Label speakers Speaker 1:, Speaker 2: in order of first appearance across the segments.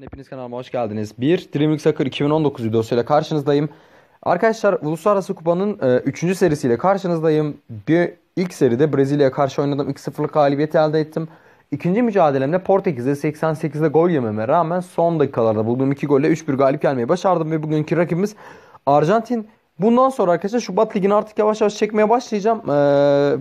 Speaker 1: Hepiniz kanalıma hoş geldiniz. Bir Dreamlink Soccer 2019 videosuyla karşınızdayım. Arkadaşlar Uluslararası Kupa'nın 3. E, serisiyle karşınızdayım. Bir ilk seride Brezilya'ya karşı oynadım. 2-0'lık galibiyeti elde ettim. İkinci mücadelemde Portekiz'e 88'de gol yememe rağmen son dakikalarda bulduğum 2 golle 3-1 galip gelmeyi başardım ve bugünkü rakibimiz Arjantin. Bundan sonra arkadaşlar Şubat Ligi'ni artık yavaş yavaş çekmeye başlayacağım ee,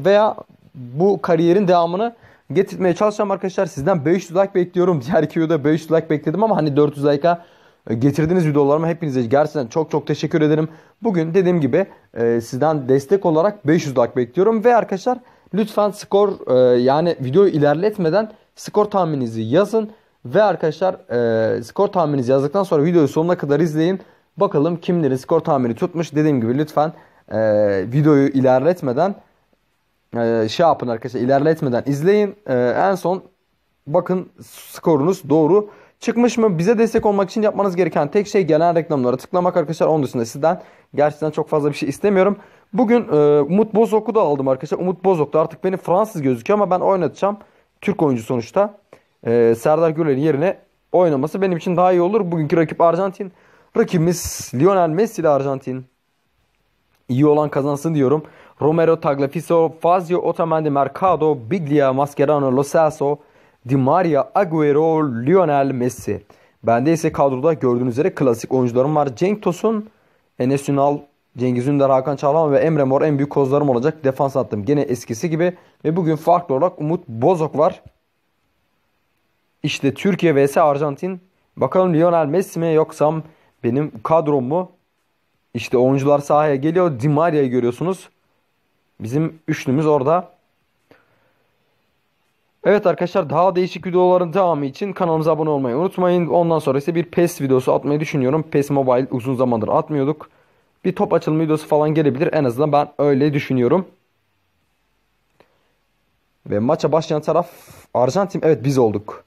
Speaker 1: veya bu kariyerin devamını getirmeye çalışacağım arkadaşlar. Sizden 500 like bekliyorum. Diğer iki videoda 500 like bekledim ama hani 400 like'a e, getirdiğiniz videolarıma hepinize gerçekten çok çok teşekkür ederim. Bugün dediğim gibi e, sizden destek olarak 500 like bekliyorum. Ve arkadaşlar lütfen skor e, yani videoyu ilerletmeden skor tahmininizi yazın. Ve arkadaşlar e, skor tahmininizi yazdıktan sonra videoyu sonuna kadar izleyin. Bakalım kimlerin skor tahmini tutmuş. Dediğim gibi lütfen e, videoyu ilerletmeden e, şey yapın arkadaşlar ilerletmeden izleyin. Ee, en son bakın skorunuz doğru çıkmış mı? Bize destek olmak için yapmanız gereken tek şey gelen reklamlara tıklamak arkadaşlar. Onun dışında sizden gerçekten çok fazla bir şey istemiyorum. Bugün e, Umut Bozok'u da aldım arkadaşlar. Umut Bozok'ta artık beni Fransız gözüküyor ama ben oynatacağım. Türk oyuncu sonuçta. Ee, Serdar Güler'in yerine oynaması benim için daha iyi olur. Bugünkü rakip Arjantin. Rakibimiz Lionel Messi ile Arjantin. iyi olan kazansın diyorum. Romero, Tagliafico, Fazio, Otamendi, Mercado, Biglia, Mascherano, Lo Celso, Di Maria, Agüero, Lionel Messi. Bende ise kadroda gördüğünüz üzere klasik oyuncularım var. Cenk Tosun, Enes Ünal, Cengiz Ünder, Hakan Çalhan ve Emre Mor en büyük kozlarım olacak. Defans attım gene eskisi gibi. Ve bugün farklı olarak Umut Bozok var. İşte Türkiye vs Arjantin. Bakalım Lionel Messi mi yoksa benim kadrom mu? İşte oyuncular sahaya geliyor. Di Maria'yı görüyorsunuz. Bizim üçlümüz orada. Evet arkadaşlar daha değişik videoların devamı için kanalımıza abone olmayı unutmayın. Ondan sonra ise bir PES videosu atmayı düşünüyorum. PES Mobile uzun zamandır atmıyorduk. Bir top açılma videosu falan gelebilir. En azından ben öyle düşünüyorum. Ve maça başlayan taraf Arjantin. Evet biz olduk.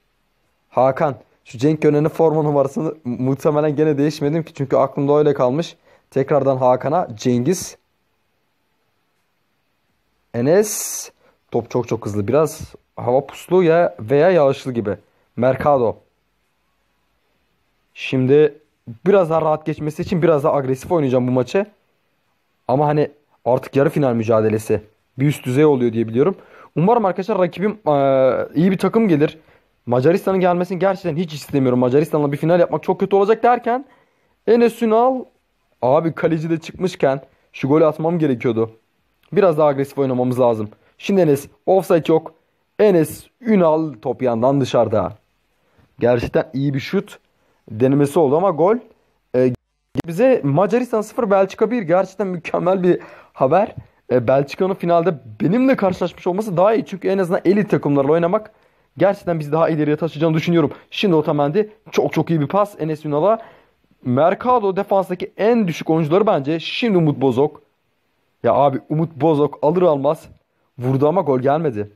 Speaker 1: Hakan. Şu Cenk Gönen'in forma numarasını muhtemelen gene değişmedim ki. Çünkü aklımda öyle kalmış. Tekrardan Hakan'a Cengiz. Enes top çok çok hızlı. Biraz hava puslu ya veya yağışlı gibi. Mercado. Şimdi biraz daha rahat geçmesi için biraz daha agresif oynayacağım bu maçı. Ama hani artık yarı final mücadelesi bir üst düzey oluyor diye biliyorum. Umarım arkadaşlar rakibim iyi bir takım gelir. Macaristan'ın gelmesini gerçekten hiç istemiyorum. Macaristan'la bir final yapmak çok kötü olacak derken Enes Ünal abi kaleci de çıkmışken şu golü atmam gerekiyordu. Biraz daha agresif oynamamız lazım. Şimdi Enes offside yok. Enes Ünal top yandan dışarıda. Gerçekten iyi bir şut denemesi oldu ama gol. Ee, bize Macaristan 0 Belçika 1 gerçekten mükemmel bir haber. Ee, Belçika'nın finalde benimle karşılaşmış olması daha iyi. Çünkü en azından elit takımlarla oynamak gerçekten bizi daha ileriye taşıyacağını düşünüyorum. Şimdi Otamendi çok çok iyi bir pas Enes Ünal'a. Mercado defanstaki en düşük oyuncuları bence şimdi Umut Bozok, ya abi Umut Bozok alır almaz vurdu ama gol gelmedi.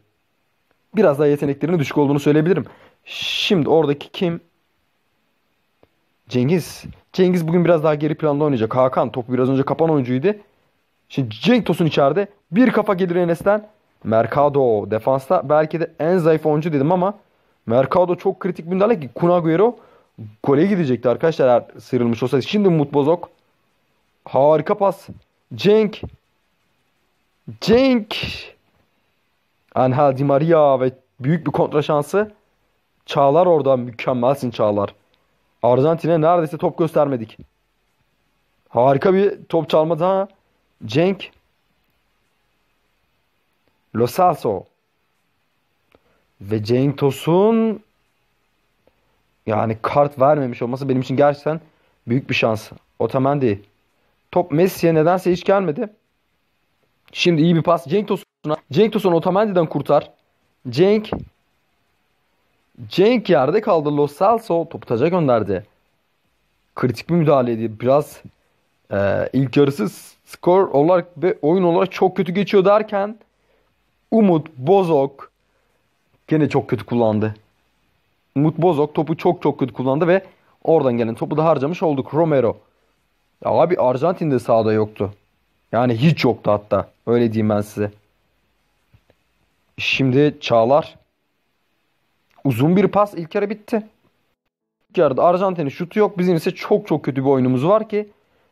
Speaker 1: Biraz daha yeteneklerinin düşük olduğunu söyleyebilirim. Şimdi oradaki kim? Cengiz. Cengiz bugün biraz daha geri planda oynayacak. Hakan topu biraz önce kapan oyuncuydu. Şimdi Cenk Tosun içeride. Bir kafa gelir Enes'ten. Mercado defansta belki de en zayıf oyuncu dedim ama Mercado çok kritik bir ki Kuna Guero gole gidecekti arkadaşlar eğer sıyrılmış olsaydı. Şimdi Umut Bozok harika pas. Cenk Cenk Angel Di Maria ve büyük bir kontra şansı. Çağlar orada mükemmelsin Çağlar. Arjantin'e neredeyse top göstermedik. Harika bir top çalma daha. Cenk. Lo Celso. Ve Cenk Tosun yani kart vermemiş olması benim için gerçekten büyük bir şans. Otamendi. Top Messi'ye nedense hiç gelmedi. Şimdi iyi bir pas. Cenk Tosun'a. Cenk Tosun Otamendi'den kurtar. Cenk. Cenk yerde kaldı. Los Salso topu taca gönderdi. Kritik bir müdahaleydi. Biraz e, ilk yarısı skor olarak ve oyun olarak çok kötü geçiyor derken Umut Bozok gene çok kötü kullandı. Umut Bozok topu çok çok kötü kullandı ve oradan gelen topu da harcamış olduk. Romero. Ya abi Arjantin'de sahada yoktu. Yani hiç yoktu hatta. Öyle diyeyim ben size. Şimdi Çağlar. Uzun bir pas ilk yarı bitti. İlk yarıda Arjantin'in şutu yok. Bizim ise çok çok kötü bir oyunumuz var ki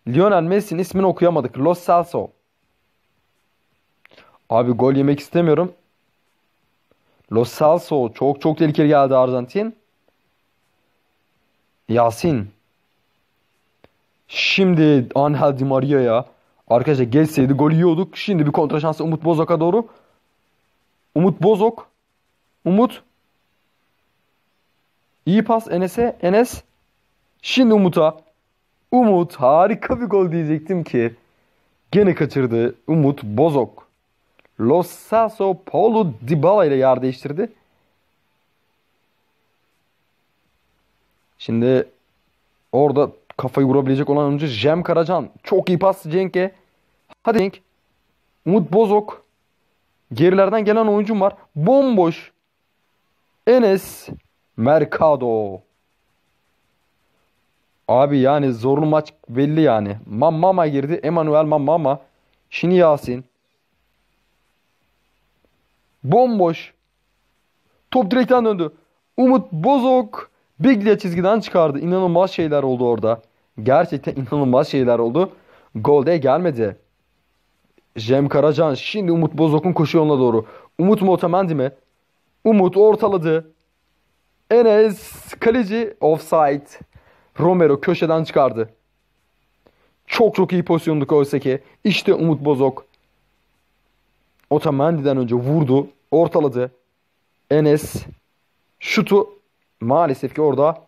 Speaker 1: Lionel Messi'nin ismini okuyamadık. Los Celso. Abi gol yemek istemiyorum. Los Celso çok çok tehlikeli geldi Arjantin. Yasin. Şimdi Angel Di Maria ya. Arkadaşlar gelseydi gol yiyorduk. Şimdi bir kontra şansı Umut Bozok'a doğru. Umut Bozok. Umut. İyi pas Enes'e. Enes. Şimdi Umut'a. Umut harika bir gol diyecektim ki. Gene kaçırdı Umut Bozok. Los Sasso Paulo Dybala ile yer değiştirdi. Şimdi orada kafayı vurabilecek olan oyuncu Jem Karacan. Çok iyi pas Cenk'e. Hadi Link. Umut Bozok. Gerilerden gelen oyuncum var. Bomboş. Enes Mercado. Abi yani zorlu maç belli yani. Mamama girdi. Emanuel Mamama. Şini Yasin. Bomboş. Top direkten döndü. Umut Bozok Biglia çizgiden çıkardı. İnanılmaz şeyler oldu orada. Gerçekten inanılmaz şeyler oldu. Golde gelmedi. Cem Karacan şimdi Umut Bozok'un koşu yoluna doğru. Umut mu Otamendi mi? Umut ortaladı. Enes kaleci offside. Romero köşeden çıkardı. Çok çok iyi pozisyonduk oysa ki. İşte Umut Bozok. Otamendi'den önce vurdu. Ortaladı. Enes şutu maalesef ki orada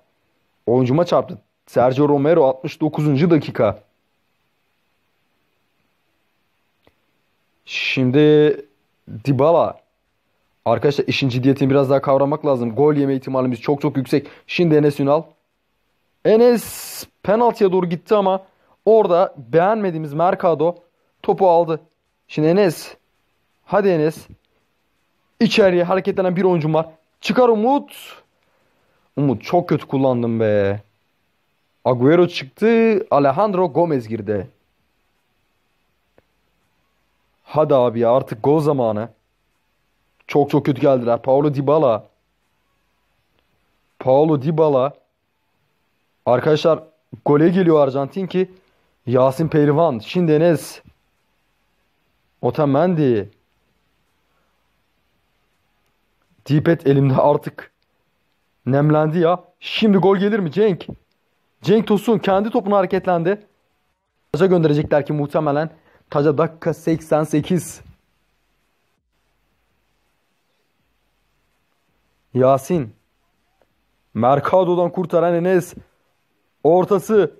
Speaker 1: oyuncuma çarptı. Sergio Romero 69. dakika. Şimdi Dybala Arkadaşlar işin ciddiyetini biraz daha kavramak lazım. Gol yeme ihtimalimiz çok çok yüksek. Şimdi Enes Ünal. Enes penaltıya doğru gitti ama orada beğenmediğimiz Mercado topu aldı. Şimdi Enes. Hadi Enes. içeriye hareketlenen bir oyuncum var. Çıkar Umut. Umut çok kötü kullandım be. Agüero çıktı. Alejandro Gomez girdi. Hadi abi ya artık gol zamanı. Çok çok kötü geldiler. Paulo Dybala. Paulo Dybala. Arkadaşlar gole geliyor Arjantin ki Yasin Pehlivan, Şindenez, Otamendi. Dipet elimde artık. Nemlendi ya. Şimdi gol gelir mi Cenk? Cenk Tosun kendi topuna hareketlendi. Maça gönderecekler ki muhtemelen. Taca dakika 88. Yasin. Mercado'dan kurtaran Enes. Ortası.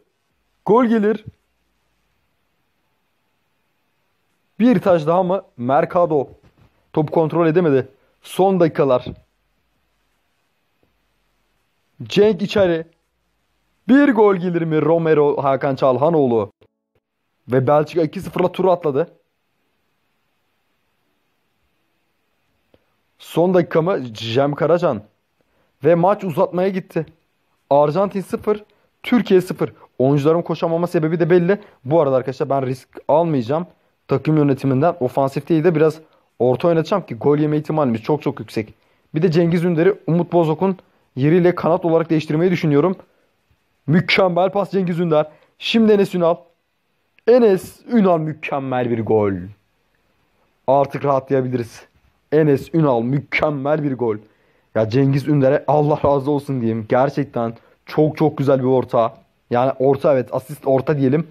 Speaker 1: Gol gelir. Bir taş daha mı? Mercado. top kontrol edemedi. Son dakikalar. Cenk içeri. Bir gol gelir mi Romero Hakan Çalhanoğlu? Ve Belçika 2-0'la turu atladı. Son dakikamı Cem Karacan. Ve maç uzatmaya gitti. Arjantin 0, Türkiye 0. Oyuncuların koşamama sebebi de belli. Bu arada arkadaşlar ben risk almayacağım. Takım yönetiminden ofansif değil de biraz orta oynatacağım ki gol yeme ihtimalimiz çok çok yüksek. Bir de Cengiz Ünder'i Umut Bozok'un yeriyle kanat olarak değiştirmeyi düşünüyorum. Mükemmel pas Cengiz Ünder. Şimdi Enes Ünal. Enes Ünal mükemmel bir gol. Artık rahatlayabiliriz. Enes Ünal mükemmel bir gol. Ya Cengiz Ünder'e Allah razı olsun diyeyim. Gerçekten çok çok güzel bir orta. Yani orta evet asist orta diyelim.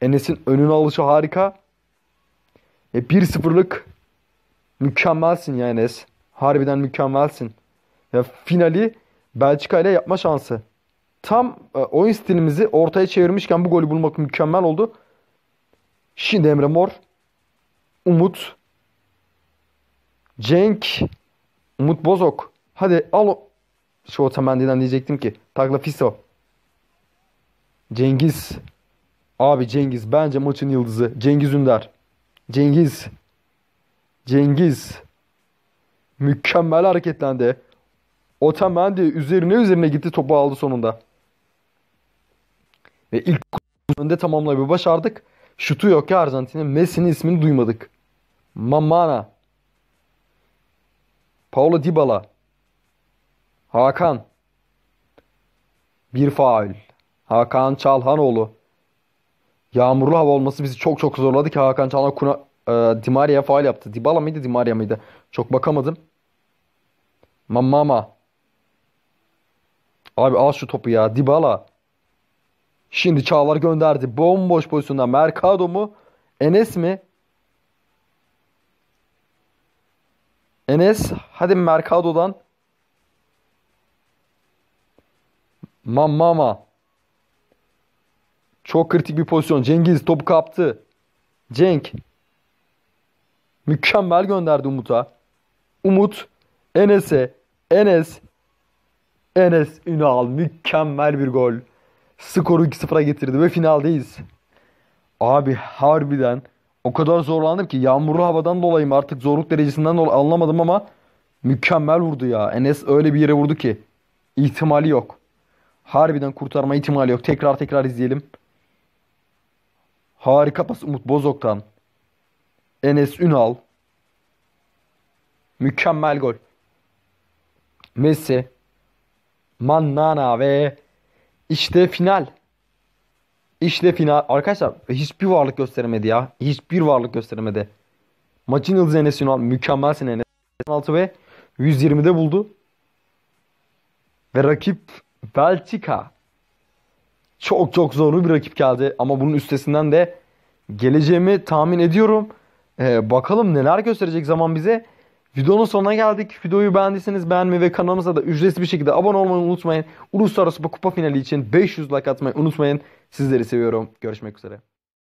Speaker 1: Enes'in önünü alışı harika. E 1-0'lık mükemmelsin ya Enes. Harbiden mükemmelsin. Ya finali Belçika ile yapma şansı. Tam e, oyun stilimizi ortaya çevirmişken bu golü bulmak mükemmel oldu. Şimdi Emre Mor. Umut. Cenk. Umut Bozok. Hadi al Şu Otamendi'den diyecektim ki. Takla Fiso. Cengiz. Abi Cengiz bence maçın yıldızı. Cengiz Ünder. Cengiz. Cengiz. Mükemmel hareketlendi. Otamendi üzerine üzerine gitti topu aldı sonunda. Ve ilk önde tamamlayıp başardık. Şutu yok ya Arjantin'in. Messi'nin ismini duymadık. Mamana. Paulo Dybala. Hakan. Bir faul. Hakan Çalhanoğlu. Yağmurlu hava olması bizi çok çok zorladı ki Hakan Çalhanoğlu Kuna, e, Dimaria'ya faul yaptı. Dybala mıydı Dimaria mıydı? Çok bakamadım. Mamama. Abi al şu topu ya. Dybala. Şimdi Çağlar gönderdi. Bomboş pozisyonda Mercado mu? Enes mi? Enes hadi Mercado'dan. Mamama. Çok kritik bir pozisyon. Cengiz topu kaptı. Cenk. Mükemmel gönderdi Umut'a. Umut Enes'e. Enes. Enes Ünal mükemmel bir gol skoru 2-0'a getirdi ve finaldeyiz. Abi harbiden o kadar zorlandım ki yağmurlu havadan dolayı mı artık zorluk derecesinden dolayı anlamadım ama mükemmel vurdu ya. Enes öyle bir yere vurdu ki ihtimali yok. Harbiden kurtarma ihtimali yok. Tekrar tekrar izleyelim. Harika pas Umut Bozok'tan. Enes Ünal. Mükemmel gol. Messi. Mannana ve işte final. İşte final. Arkadaşlar hiçbir varlık gösteremedi ya. Hiçbir varlık gösteremedi. Maçın yıldızı Enes Ünal. Mükemmelsin Enes. 16 ve 120'de buldu. Ve rakip Belçika. Çok çok zorlu bir rakip geldi. Ama bunun üstesinden de geleceğimi tahmin ediyorum. Ee, bakalım neler gösterecek zaman bize. Videonun sonuna geldik. Videoyu beğendiyseniz beğenmeyi ve kanalımıza da ücretsiz bir şekilde abone olmayı unutmayın. Uluslararası Kupa finali için 500 like atmayı unutmayın. Sizleri seviyorum. Görüşmek üzere.